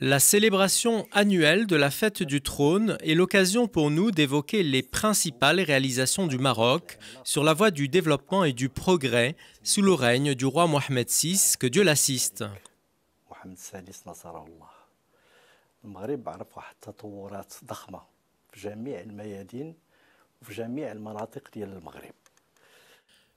La célébration annuelle de la fête du trône est l'occasion pour nous d'évoquer les principales réalisations du Maroc sur la voie du développement et du progrès sous le règne du roi Mohamed VI, que Dieu l'assiste.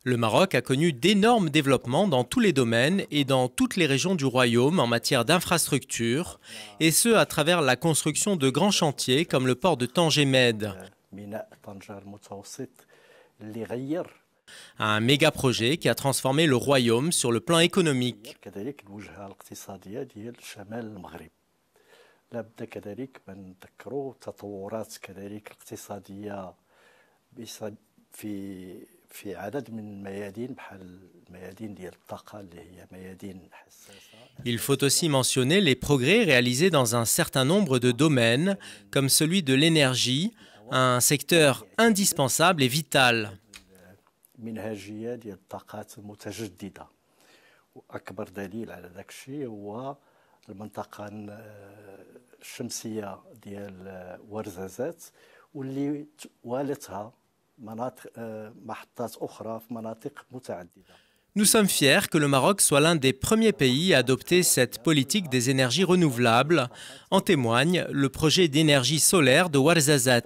Le Maroc a connu d'énormes développements dans tous les domaines et dans toutes les régions du royaume en matière d'infrastructures, et ce à travers la construction de grands chantiers comme le port de Tangemède. Un méga projet qui a transformé le royaume sur le plan économique. Il faut aussi mentionner les progrès réalisés dans un certain nombre de domaines comme celui de l'énergie, un secteur indispensable et vital. Nous sommes fiers que le Maroc soit l'un des premiers pays à adopter cette politique des énergies renouvelables. En témoigne le projet d'énergie solaire de Warzazat.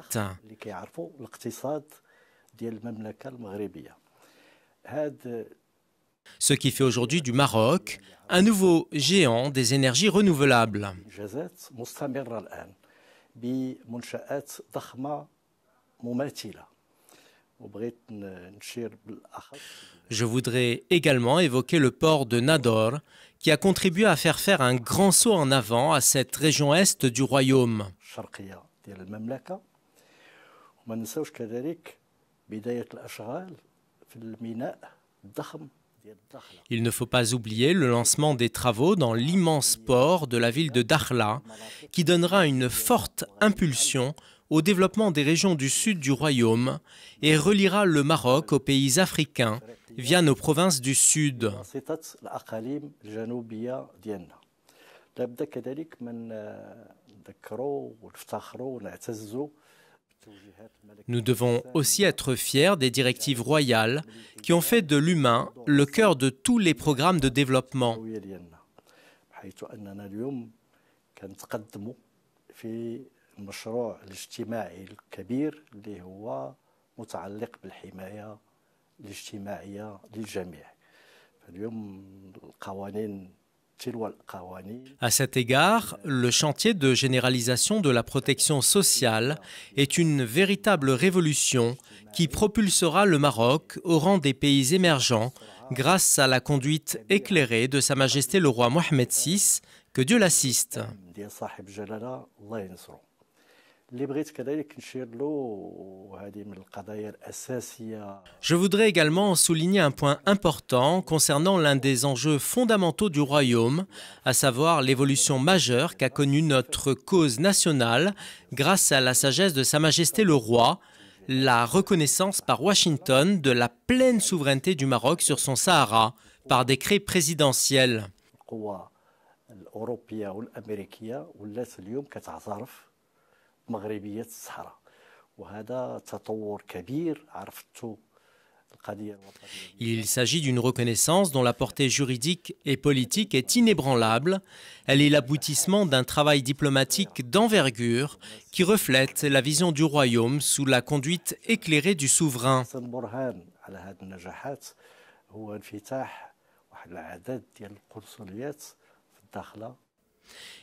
Euh, Ce qui fait aujourd'hui du Maroc un nouveau géant des énergies renouvelables. Je voudrais également évoquer le port de Nador, qui a contribué à faire faire un grand saut en avant à cette région est du royaume. Il ne faut pas oublier le lancement des travaux dans l'immense port de la ville de Dakhla, qui donnera une forte impulsion au développement des régions du sud du royaume et reliera le Maroc aux pays africains via nos provinces du sud. Nous devons aussi être fiers des directives royales qui ont fait de l'humain le cœur de tous les programmes de développement. À cet égard, le chantier de généralisation de la protection sociale est une véritable révolution qui propulsera le Maroc au rang des pays émergents grâce à la conduite éclairée de Sa Majesté le roi Mohamed VI, que Dieu l'assiste. Je voudrais également souligner un point important concernant l'un des enjeux fondamentaux du royaume, à savoir l'évolution majeure qu'a connue notre cause nationale grâce à la sagesse de Sa Majesté le Roi, la reconnaissance par Washington de la pleine souveraineté du Maroc sur son Sahara par décret présidentiel. Il s'agit d'une reconnaissance dont la portée juridique et politique est inébranlable. Elle est l'aboutissement d'un travail diplomatique d'envergure qui reflète la vision du royaume sous la conduite éclairée du souverain.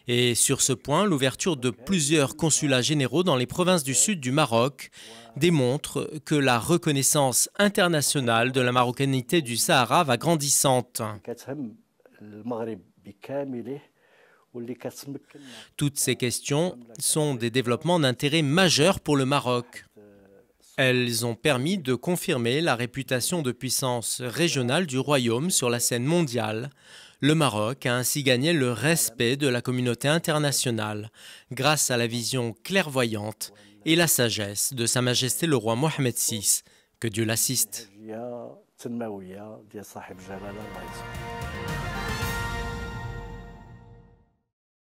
Et sur ce point, l'ouverture de plusieurs consulats généraux dans les provinces du sud du Maroc démontre que la reconnaissance internationale de la marocanité du Sahara va grandissante. Toutes ces questions sont des développements d'intérêt majeur pour le Maroc. Elles ont permis de confirmer la réputation de puissance régionale du royaume sur la scène mondiale, le Maroc a ainsi gagné le respect de la communauté internationale grâce à la vision clairvoyante et la sagesse de Sa Majesté le roi Mohamed VI. Que Dieu l'assiste.